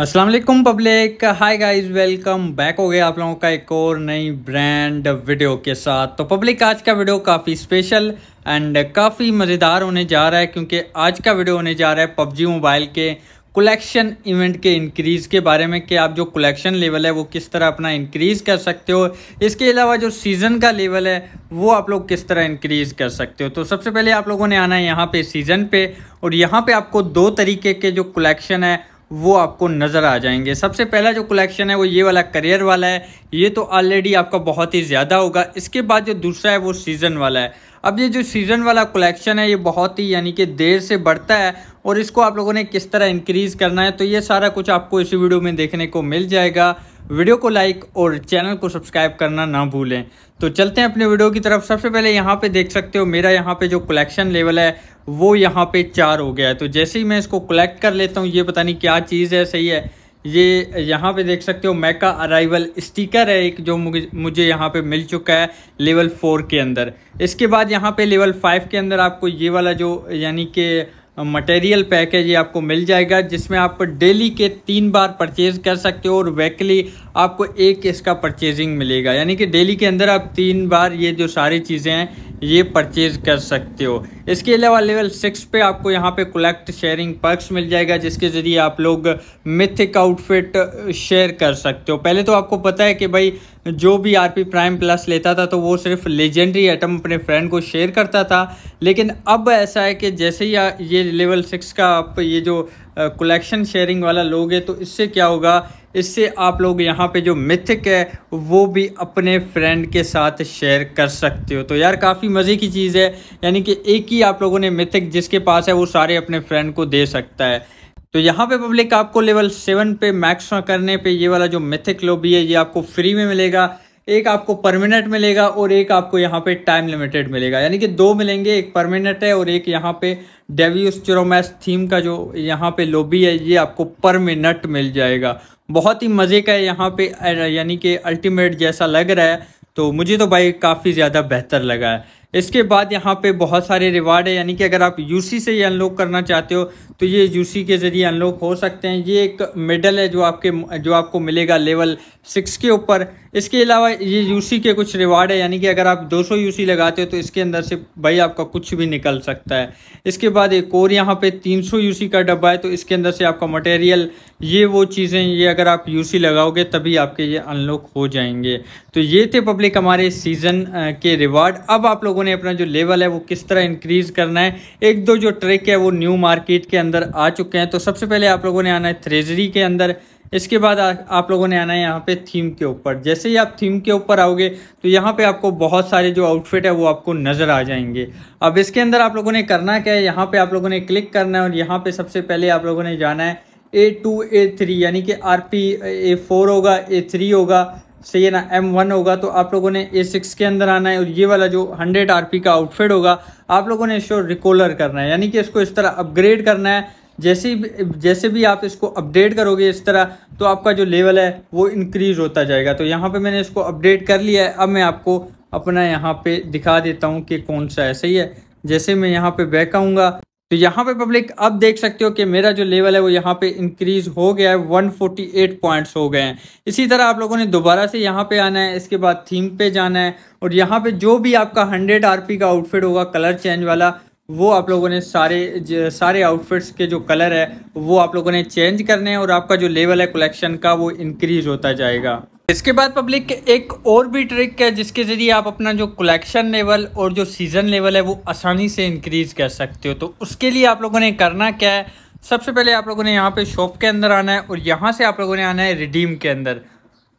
Aslam public hi guys welcome back हो गया आप लोगों का एक और नई ब्रांड वीडियो के साथ तो पब्लिक आज का वीडियो काफ़ी स्पेशल एंड काफ़ी मज़ेदार होने जा रहा है क्योंकि आज का वीडियो होने जा रहा है पबजी मोबाइल के कलेक्शन इवेंट के इंक्रीज़ के बारे में कि आप जो कलेक्शन लेवल है वो किस तरह अपना इंक्रीज़ कर सकते हो इसके अलावा जो सीज़न का लेवल है वो आप लोग किस तरह इंक्रीज़ कर सकते हो तो सबसे पहले आप लोगों ने आना है यहाँ पर सीज़न पे और यहाँ पर आपको दो तरीके के जो कलेक्शन है वो आपको नज़र आ जाएंगे सबसे पहला जो कलेक्शन है वो ये वाला करियर वाला है ये तो ऑलरेडी आपका बहुत ही ज़्यादा होगा इसके बाद जो दूसरा है वो सीज़न वाला है अब ये जो सीज़न वाला कलेक्शन है ये बहुत ही यानी कि देर से बढ़ता है और इसको आप लोगों ने किस तरह इंक्रीज़ करना है तो ये सारा कुछ आपको इस वीडियो में देखने को मिल जाएगा वीडियो को लाइक और चैनल को सब्सक्राइब करना ना भूलें तो चलते हैं अपने वीडियो की तरफ सबसे पहले यहाँ पे देख सकते हो मेरा यहाँ पे जो कलेक्शन लेवल है वो यहाँ पे चार हो गया है तो जैसे ही मैं इसको कलेक्ट कर लेता हूँ ये पता नहीं क्या चीज़ है सही है ये यहाँ पे देख सकते हो मैका अराइवल स्टिकर है एक जो मुझे यहाँ पे मिल चुका है लेवल फोर के अंदर इसके बाद यहाँ पे लेवल फाइव के अंदर आपको ये वाला जो यानी कि मटेरियल पैकेज ये आपको मिल जाएगा जिसमें आप डेली के तीन बार परचेज़ कर सकते हो और वीकली आपको एक इसका परचेजिंग मिलेगा यानी कि डेली के अंदर आप तीन बार ये जो सारी चीज़ें हैं ये परचेज कर सकते हो इसके अलावा लेवल सिक्स पे आपको यहाँ पे कलेक्ट शेयरिंग पर्क्स मिल जाएगा जिसके ज़रिए आप लोग मिथिक आउटफिट शेयर कर सकते हो पहले तो आपको पता है कि भाई जो भी आरपी प्राइम प्लस लेता था तो वो सिर्फ लेजेंडरी आइटम अपने फ्रेंड को शेयर करता था लेकिन अब ऐसा है कि जैसे ही ये लेवल सिक्स का आप ये जो कलेक्शन शेयरिंग वाला लोगे तो इससे क्या होगा इससे आप लोग यहाँ पे जो मिथिक है वो भी अपने फ्रेंड के साथ शेयर कर सकते हो तो यार काफ़ी मज़े की चीज़ है यानी कि एक ही आप लोगों ने मिथिक जिसके पास है वो सारे अपने फ्रेंड को दे सकता है तो यहाँ पे पब्लिक आपको लेवल सेवन पे मैक्स करने पे ये वाला जो मिथिक लोबी है ये आपको फ्री में मिलेगा एक आपको परमानेंट मिलेगा और एक आपको यहाँ पे टाइम लिमिटेड मिलेगा यानी कि दो मिलेंगे एक परमानेंट है और एक यहाँ पे डेव्यूस चिरोमैस थीम का जो यहाँ पे लोबी है ये आपको परमानेंट मिल जाएगा बहुत ही मज़े का है यहाँ पे यानी कि अल्टीमेट जैसा लग रहा है तो मुझे तो भाई काफ़ी ज़्यादा बेहतर लगा है इसके बाद यहाँ पे बहुत सारे रिवार्ड है यानी कि अगर आप यूसी से ये अनलॉक करना चाहते हो तो ये यूसी के ज़रिए अनलॉक हो सकते हैं ये एक मेडल है जो आपके जो आपको मिलेगा लेवल सिक्स के ऊपर इसके अलावा ये यूसी के कुछ रिवार्ड है यानी कि अगर आप 200 यूसी लगाते हो तो इसके अंदर से भाई आपका कुछ भी निकल सकता है इसके बाद एक और यहाँ पर तीन सौ का डब्बा है तो इसके अंदर से आपका मटेरियल ये वो चीज़ें ये अगर आप यू लगाओगे तभी आपके ये अनलॉक हो जाएंगे तो ये थे पब्लिक हमारे सीज़न के रिवार्ड अब आप लोग लोगों ने अपना जो लेवल है वो किस तरह इंक्रीज़ करना है एक दो जो ट्रिक है वो न्यू मार्केट के अंदर आ चुके हैं तो सबसे पहले आप लोगों ने आना है थ्रेजरी के अंदर इसके बाद आ, आप लोगों ने आना है यहाँ पे थीम के ऊपर जैसे ही आप थीम के ऊपर आओगे तो यहाँ पे आपको बहुत सारे जो आउटफिट है वो आपको नज़र आ जाएंगे अब इसके अंदर आप लोगों ने करना क्या है यहाँ पे आप लोगों ने क्लिक करना है और यहाँ पे सबसे पहले आप लोगों ने जाना है ए टू ए थ्री यानी कि आर पी ए फोर होगा ए थ्री होगा से ये ना एम वन होगा तो आप लोगों ने ए सिक्स के अंदर आना है और ये वाला जो हंड्रेड आर पी का आउटफिट होगा आप लोगों ने इसको रिकोलर करना है यानी कि इसको इस तरह अपग्रेड करना है जैसे जैसे भी आप इसको अपडेट करोगे इस तरह तो आपका जो लेवल है वो इंक्रीज होता जाएगा तो यहाँ पे मैंने इसको अपडेट कर लिया है अब मैं आपको अपना यहाँ पे दिखा देता हूँ कि कौन सा है सही है जैसे मैं यहाँ पे बैक आऊँगा तो यहाँ पे पब्लिक अब देख सकते हो कि मेरा जो लेवल है वो यहाँ पे इंक्रीज हो गया है 148 पॉइंट्स हो गए हैं इसी तरह आप लोगों ने दोबारा से यहाँ पे आना है इसके बाद थीम पे जाना है और यहाँ पे जो भी आपका 100 आरपी का आउटफिट होगा कलर चेंज वाला वो आप लोगों ने सारे सारे आउटफिट्स के जो कलर है वो आप लोगों ने चेंज करने हैं और आपका जो लेवल है कलेक्शन का वो इंक्रीज होता जाएगा इसके बाद पब्लिक एक और भी ट्रिक है जिसके ज़रिए आप अपना जो कलेक्शन लेवल और जो सीज़न लेवल है वो आसानी से इंक्रीज़ कर सकते हो तो उसके लिए आप लोगों ने करना क्या है सबसे पहले आप लोगों ने यहाँ पे शॉप के अंदर आना है और यहाँ से आप लोगों ने आना है रिडीम के अंदर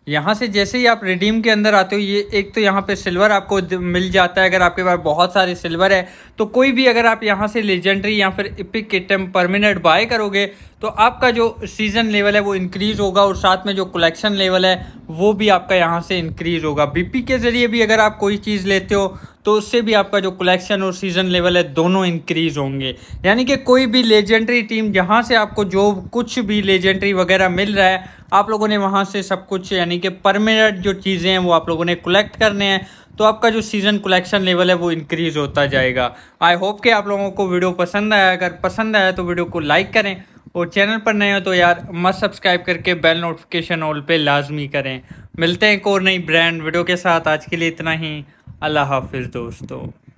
यहाँ से जैसे ही आप रिडीम के अंदर आते हो ये एक तो यहाँ पे सिल्वर आपको मिल जाता है अगर आपके पास बहुत सारे सिल्वर है तो कोई भी अगर आप यहाँ से लेजेंडरी या फिर इपिक किटम परमानेंट बाय करोगे तो आपका जो सीजन लेवल है वो इंक्रीज़ होगा और साथ में जो कलेक्शन लेवल है वो भी आपका यहाँ से इंक्रीज़ होगा बीपी के ज़रिए भी अगर आप कोई चीज़ लेते हो तो उससे भी आपका जो कलेक्शन और सीजन लेवल है दोनों इंक्रीज होंगे यानी कि कोई भी लेजेंडरी टीम जहाँ से आपको जो कुछ भी लेजेंडरी वगैरह मिल रहा है आप लोगों ने वहाँ से सब कुछ यानी कि परमानेंट जो चीज़ें हैं वो आप लोगों ने कलेक्ट करने हैं तो आपका जो सीज़न कलेक्शन लेवल है वो इंक्रीज़ होता जाएगा आई होप कि आप लोगों को वीडियो पसंद आया अगर पसंद आया तो वीडियो को लाइक करें और चैनल पर नए हो तो यार मस्त सब्सक्राइब करके बेल नोटिफिकेशन ऑल पे लाजमी करें मिलते हैं एक और नई ब्रांड वीडियो के साथ आज के लिए इतना ही अल्लाह हाफिज़ दोस्तों